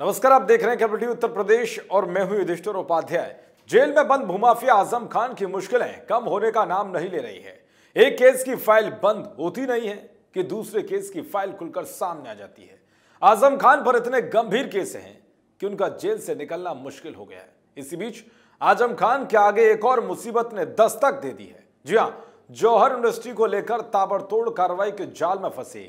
नमस्कार आप देख रहे हैं कैपिटी उत्तर प्रदेश और मैं हूं युधिष्ठर उपाध्याय जेल में बंद भूमाफिया आजम खान की मुश्किलें कम होने का नाम नहीं ले रही है एक केस की फाइल बंद होती नहीं है कि दूसरे केस की फाइल खुलकर सामने आ जाती है आजम खान पर इतने गंभीर केस हैं कि उनका जेल से निकलना मुश्किल हो गया है इसी बीच आजम खान के आगे एक और मुसीबत ने दस्तक दे दी है जी हाँ जौहर इंडस्ट्री को लेकर ताबड़तोड़ कार्रवाई के जाल में फंसे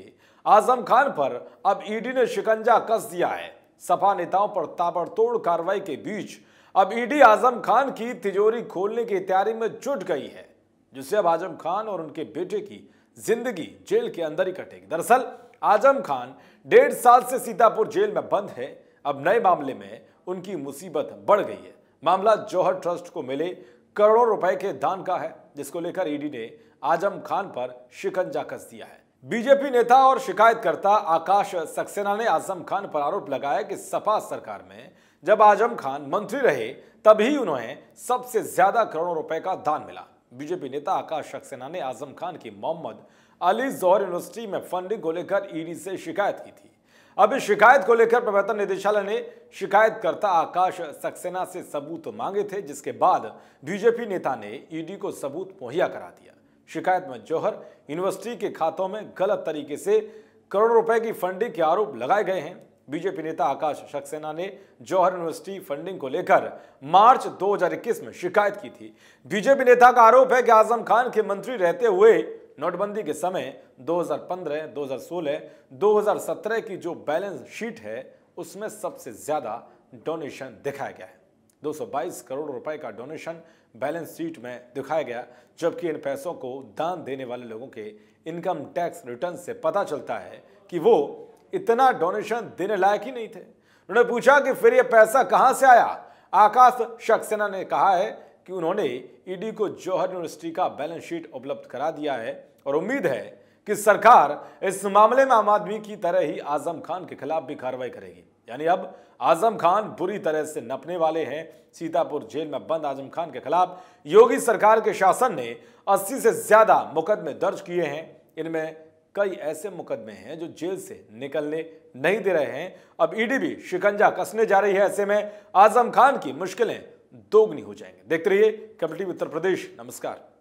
आजम खान पर अब ईडी ने शिकंजा कस दिया है सपा नेताओं पर ताबड़तोड़ कार्रवाई के बीच अब ईडी आजम खान की तिजोरी खोलने की तैयारी में जुट गई है जिससे अब आजम खान और उनके बेटे की जिंदगी जेल के अंदर ही कटेगी दरअसल आजम खान डेढ़ साल से सीतापुर जेल में बंद है अब नए मामले में उनकी मुसीबत बढ़ गई है मामला जौहर ट्रस्ट को मिले करोड़ों रुपए के दान का है जिसको लेकर ईडी ने आजम खान पर शिकंजा कस दिया है बीजेपी नेता और शिकायतकर्ता आकाश सक्सेना ने आजम खान पर आरोप लगाया कि सपा सरकार में जब आजम खान मंत्री रहे तभी उन्हें सबसे ज्यादा करोड़ों रुपए का दान मिला बीजेपी नेता आकाश सक्सेना ने आजम खान की मोहम्मद अली जोहर यूनिवर्सिटी में फंडिंग को लेकर ईडी से शिकायत की थी अब इस शिकायत को लेकर प्रवर्तन निदेशालय ने शिकायतकर्ता आकाश सक्सेना से सबूत मांगे थे जिसके बाद बीजेपी नेता ने ईडी को सबूत मुहैया करा दिया शिकायत में जौहर यूनिवर्सिटी के खातों में गलत तरीके से करोड़ों रुपए की फंडिंग के आरोप लगाए गए हैं बीजेपी नेता आकाश सक्सेना ने जौहर यूनिवर्सिटी फंडिंग को लेकर मार्च 2021 में शिकायत की थी बीजेपी नेता का आरोप है कि आजम खान के मंत्री रहते हुए नोटबंदी के समय 2015, 2016, 2017 की जो बैलेंस शीट है उसमें सबसे ज्यादा डोनेशन दिखाया गया है 222 करोड़ रुपए का डोनेशन बैलेंस शीट में दिखाया गया जबकि इन पैसों को दान देने वाले लोगों के इनकम टैक्स रिटर्न से पता चलता है कि वो इतना डोनेशन देने लायक ही नहीं थे उन्होंने पूछा कि फिर ये पैसा कहाँ से आया आकाश शक्सेना ने कहा है कि उन्होंने ईडी को जौहर यूनिवर्सिटी का बैलेंस शीट उपलब्ध करा दिया है और उम्मीद है कि सरकार इस मामले में आम आदमी की तरह ही आजम खान के खिलाफ भी कार्रवाई करेगी यानी अब आजम खान बुरी तरह से नपने वाले हैं सीतापुर जेल में बंद आजम खान के खिलाफ योगी सरकार के शासन ने 80 से ज्यादा मुकदमे दर्ज किए हैं इनमें कई ऐसे मुकदमे हैं जो जेल से निकलने नहीं दे रहे हैं अब ईडी भी शिकंजा कसने जा रही है ऐसे में आजम खान की मुश्किलें दोगुनी हो जाएंगे देखते रहिए कमिटी उत्तर प्रदेश नमस्कार